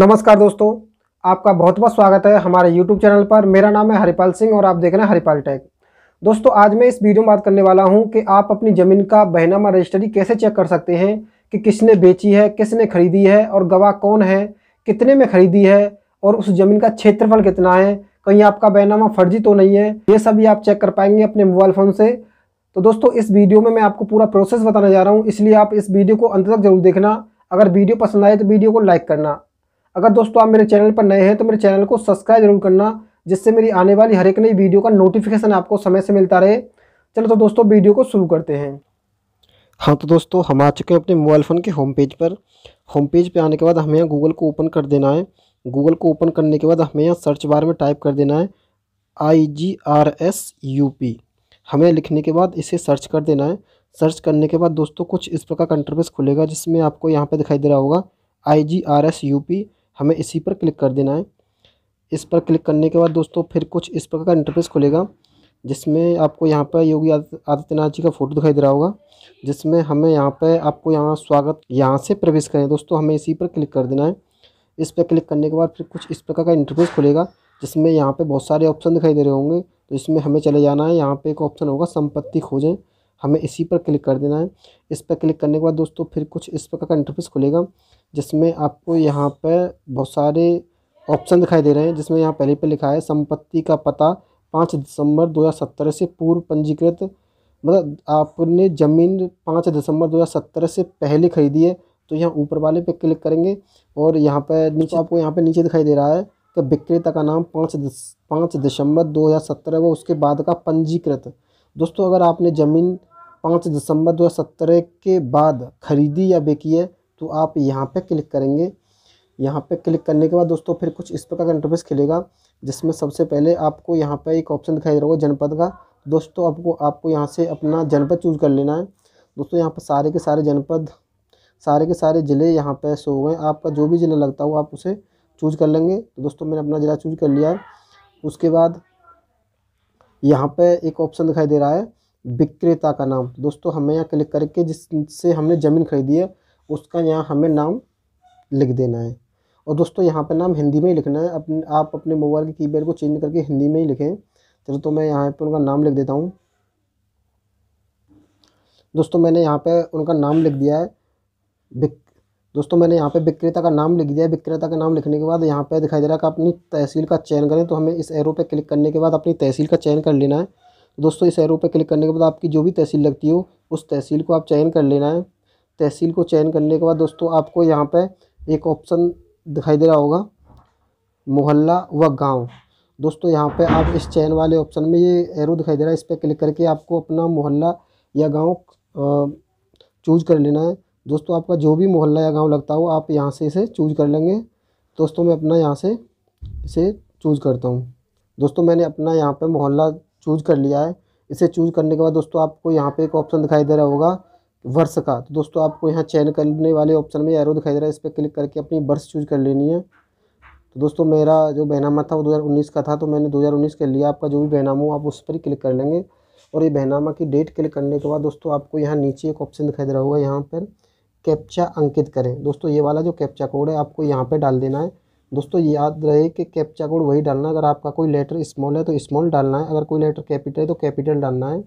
नमस्कार दोस्तों आपका बहुत बहुत स्वागत है हमारे YouTube चैनल पर मेरा नाम है हरिपाल सिंह और आप देख रहे हैं हरिपाल टैग दोस्तों आज मैं इस वीडियो में बात करने वाला हूं कि आप अपनी ज़मीन का बहनामा रजिस्ट्री कैसे चेक कर सकते हैं कि किसने बेची है किसने खरीदी है और गवाह कौन है कितने में खरीदी है और उस ज़मीन का क्षेत्रफल कितना है कहीं आपका बहनामा फर्जी तो नहीं है ये सभी आप चेक कर पाएंगे अपने मोबाइल फ़ोन से तो दोस्तों इस वीडियो में मैं आपको पूरा प्रोसेस बताने जा रहा हूँ इसलिए आप इस वीडियो को अंत तक जरूर देखना अगर वीडियो पसंद आए तो वीडियो को लाइक करना अगर दोस्तों आप मेरे चैनल पर नए हैं तो मेरे चैनल को सब्सक्राइब जरूर करना जिससे मेरी आने वाली हर एक नई वीडियो का नोटिफिकेशन आपको समय से मिलता रहे चलो तो दोस्तों वीडियो को शुरू करते हैं हाँ तो दोस्तों हम आ चुके हैं अपने मोबाइल फ़ोन के होम पेज पर होम पेज पर आने के बाद हमें यहाँ गूगल को ओपन कर देना है गूगल को ओपन करने के बाद हमें यहाँ सर्च बार में टाइप कर देना है I G R S U P हमें लिखने के बाद इसे सर्च कर देना है सर्च करने के बाद दोस्तों कुछ इस प्रकार का इंटरफेस खुलेगा जिसमें आपको यहाँ पर दिखाई दे रहा होगा I G R S U P हमें इसी पर क्लिक कर देना है इस पर क्लिक करने के बाद दोस्तों फिर कुछ इस प्रकार का इंटरफेस खुलेगा जिसमें आपको यहाँ पर योगी आदित्यनाथ जी का फ़ोटो दिखाई दे रहा होगा जिसमें हमें यहाँ पर आपको यहाँ स्वागत यहाँ से प्रवेश करें दोस्तों हमें इसी पर क्लिक कर देना है इस पर क्लिक करने के बाद फिर कुछ इस प्रकार का इंटरफेस खुलेगा जिसमें यहाँ पे बहुत सारे ऑप्शन दिखाई दे रहे होंगे तो इसमें हमें चले जाना है यहाँ पे एक ऑप्शन होगा संपत्ति खोजें हमें इसी पर क्लिक कर देना है इस पर क्लिक करने के बाद दोस्तों फिर कुछ इस प्रकार का इंटरफेस खुलेगा जिसमें आपको यहाँ पर बहुत सारे ऑप्शन दिखाई दे रहे हैं जिसमें यहाँ पहले पे लिखा है संपत्ति का पता पाँच दिसंबर 2017 से पूर्व पंजीकृत मतलब आपने ज़मीन पाँच दिसंबर 2017 से पहले खरीदी है तो यहाँ ऊपर वाले पे क्लिक करेंगे और यहाँ पर नीचे आपको यहाँ पे नीचे दिखाई दे रहा है कि विक्रेता का नाम पाँच दिस पाँच दिसंबर दो हज़ार सत्रह व उसके बाद का पंजीकृत दोस्तों अगर आपने ज़मीन पाँच दिसंबर दो के बाद खरीदी या बेची है तो आप यहाँ पे क्लिक करेंगे यहाँ पे क्लिक करने के बाद दोस्तों फिर कुछ इस प्रकार का इंटरफेस खिलेगा जिसमें सबसे पहले आपको यहाँ पे एक ऑप्शन दिखाई दे रहा होगा जनपद का दोस्तों आपको आपको यहाँ से अपना जनपद चूज कर लेना है दोस्तों यहाँ पर सारे के सारे जनपद सारे के सारे ज़िले यहाँ पे शो हुए आपका जो भी ज़िला लगता हो आप उसे चूज कर लेंगे तो दोस्तों मैंने अपना ज़िला चूज कर लिया है उसके बाद यहाँ पर एक ऑप्शन दिखाई दे रहा है विक्रेता का नाम दोस्तों हमें यहाँ क्लिक करके जिससे हमने ज़मीन खरीदी है उसका यहाँ हमें नाम लिख देना है और दोस्तों यहाँ पर नाम हिंदी में ही लिखना है अपने आप अपने मोबाइल के कीपैड को चेंज करके हिंदी में ही लिखें चलो तो मैं यहाँ पर उनका नाम लिख देता हूँ दोस्तों मैंने यहाँ पर उनका नाम लिख दिया है दोस्तों मैंने यहाँ पे विक्रेता का नाम लिख दिया है विक्रेता का नाम लिखने के बाद यहाँ पे दिखाई दे रहा है कि अपनी तहसील का चयन करें तो हमें इस एरो पे क्लिक करने के बाद अपनी तहसील का चयन कर लेना है दोस्तों इस एरो पे क्लिक करने के बाद आपकी जो भी तहसील लगती हो उस तहसील को आप चयन कर लेना है तहसील को चयन करने के बाद दोस्तों आपको यहाँ पर एक ऑप्शन दिखाई दे रहा होगा मोहल्ला व गांव दोस्तों यहाँ पे आप इस चयन वाले ऑप्शन में ये एरो दिखाई दे रहा है इस पर क्लिक करके आपको अपना मोहल्ला या गांव चूज कर लेना है दोस्तों आपका जो भी मोहल्ला या गांव लगता हो आप यहाँ से इसे चूज कर लेंगे दोस्तों मैं अपना यहाँ से इसे चूज करता हूँ दोस्तों मैंने अपना यहाँ पर मोहल्ला चूज कर लिया है इसे चूज करने के बाद दोस्तों आपको यहाँ पर एक ऑप्शन दिखाई दे रहा होगा वर्ष का तो दोस्तों आपको यहाँ चयन करने वाले ऑप्शन में एरो दिखाई दे रहा है इस पर क्लिक करके अपनी वर्ष चूज कर लेनी है तो दोस्तों मेरा जो बहनामा था वो 2019 का था तो मैंने 2019 कर लिया आपका जो भी बहनामा हो आप उस पर ही क्लिक कर लेंगे और ये बहनामा की डेट क्लिक करने के बाद दोस्तों आपको यहाँ नीचे एक ऑप्शन दिखाई दे रहा होगा यहाँ पर कैप्चा अंकित करें दोस्तों ये वाला जो कैप्चा कोड है आपको यहाँ पर डाल देना है दोस्तों याद रहे कि कैप्चा कोड वही डालना है अगर आपका कोई लेटर स्मॉल है तो स्मॉल डालना है अगर कोई लेटर कैपिटल है तो कैपिटल डालना है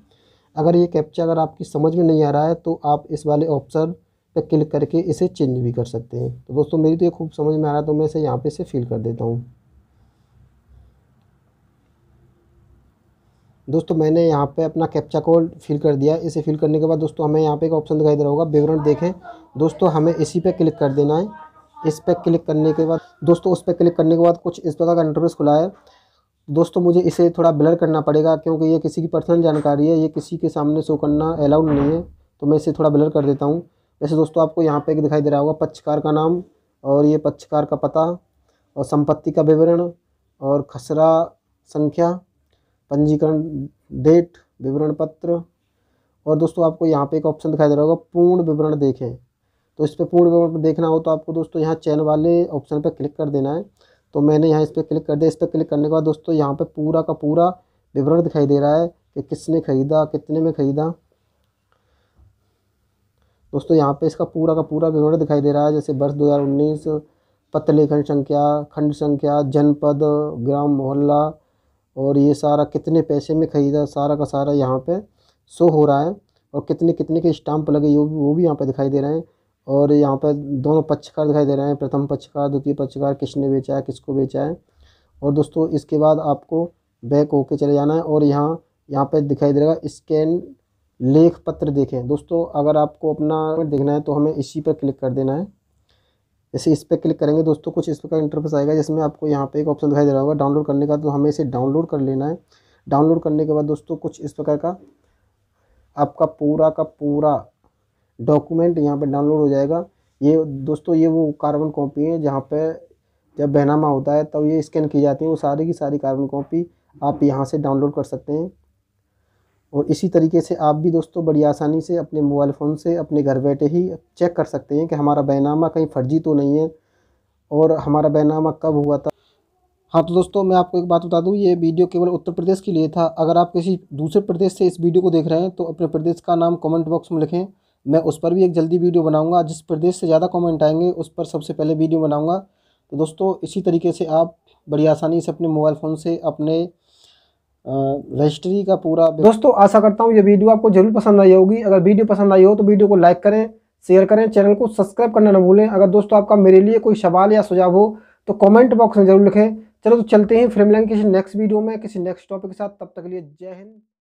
अगर ये कैप्चा अगर आपकी समझ में नहीं आ रहा है तो आप इस वाले ऑप्शन पर क्लिक करके इसे चेंज भी कर सकते हैं तो दोस्तों मेरी तो ये खूब समझ में आ रहा है तो मैं इसे यहाँ पे इसे फिल कर देता हूँ दोस्तों मैंने यहाँ पे अपना कैप्चा कोड फिल कर दिया इसे फिल करने के बाद दोस्तों हमें यहाँ पे एक ऑप्शन दिखाई दे रहा होगा विवरण देखें दोस्तों हमें इसी पे क्लिक कर देना है इस पर क्लिक करने के बाद दोस्तों उस पर क्लिक करने के बाद कुछ इस प्रकार का इंटरफेस खुला है दोस्तों मुझे इसे थोड़ा ब्लर करना पड़ेगा क्योंकि ये किसी की पर्सनल जानकारी है ये किसी के सामने शो करना अलाउड नहीं है तो मैं इसे थोड़ा ब्लर कर देता हूँ वैसे दोस्तों आपको यहाँ पे एक दिखाई दे रहा होगा पक्षकार का नाम और ये पक्षकार का पता और संपत्ति का विवरण और खसरा संख्या पंजीकरण डेट विवरण पत्र और दोस्तों आपको यहाँ पे एक ऑप्शन दिखाई दे रहा होगा पूर्ण विवरण देखें तो इस पर पूर्ण विवरण देखना हो तो आपको दोस्तों यहाँ चैन वाले ऑप्शन पर क्लिक कर देना है तो मैंने यहाँ इस पर क्लिक कर दिया इस पर क्लिक करने के बाद दोस्तों यहाँ पर पूरा का पूरा विवरण दिखाई दे रहा है कि किसने ख़रीदा कितने में ख़रीदा दोस्तों यहाँ पे इसका पूरा का पूरा विवरण दिखाई दे रहा है जैसे वर्ष 2019 पत्र लेखन संख्या खंड संख्या जनपद ग्राम मोहल्ला और ये सारा कितने पैसे में ख़रीदा सारा का सारा यहाँ पे शो हो रहा है और कितने कितने के स्टाम्प लगे वो भी वो भी यहाँ पे दिखाई दे रहे हैं और यहाँ पर दोनों पक्षकार दिखाई दे रहे हैं प्रथम पक्षकार द्वितीय पक्षकार किसने बेचा है किसको बेचा है और दोस्तों इसके बाद आपको बैक होके चले जाना है और यहाँ यहाँ पर दिखाई दे है स्कैन लेख पत्र देखें दोस्तों अगर आपको अपना देखना है तो हमें इसी पर क्लिक कर देना है इसे इस पर क्लिक करेंगे दोस्तों कुछ इस प्रकार इंटरफेस आएगा जिसमें आपको यहाँ पे एक ऑप्शन दिखाई दे रहा होगा डाउनलोड करने का तो हमें इसे डाउनलोड कर लेना है डाउनलोड करने के बाद दोस्तों कुछ इस प्रकार का आपका पूरा का पूरा डॉक्यूमेंट यहाँ पे डाउनलोड हो जाएगा ये दोस्तों ये वो कार्बन कॉपी है जहाँ पे जब बहनामा होता है तब तो ये स्कैन की जाती है वो सारी की सारी कार्बन कॉपी आप यहाँ से डाउनलोड कर सकते हैं और इसी तरीके से आप भी दोस्तों बड़ी आसानी से अपने मोबाइल फ़ोन से अपने घर बैठे ही चेक कर सकते हैं कि हमारा बैनामा कहीं फर्जी तो नहीं है और हमारा बैनामा कब हुआ था हाँ तो दोस्तों मैं आपको एक बात बता दूँ ये वीडियो केवल उत्तर प्रदेश के लिए था अगर आप किसी दूसरे प्रदेश से इस वीडियो को देख रहे हैं तो अपने प्रदेश का नाम कमेंट बॉक्स में लिखें मैं उस पर भी एक जल्दी वीडियो बनाऊंगा जिस प्रदेश से ज़्यादा कमेंट आएंगे उस पर सबसे पहले वीडियो बनाऊंगा तो दोस्तों इसी तरीके से आप बड़ी आसानी से अपने मोबाइल फ़ोन से अपने रजिस्ट्री का पूरा दोस्तों आशा करता हूँ ये वीडियो आपको जरूर पसंद आई होगी अगर वीडियो पसंद आई हो तो वीडियो को लाइक करें शेयर करें चैनल को सब्सक्राइब करना ना भूलें अगर दोस्तों आपका मेरे लिए कोई सवाल या सुझाव हो तो कॉमेंट बॉक्स में जरूर लिखें चलो तो चलते हैं फिर मिलेंगे किसी नेक्स्ट वीडियो में किसी नेक्स्ट टॉपिक के साथ तब तक के लिए जय हिंद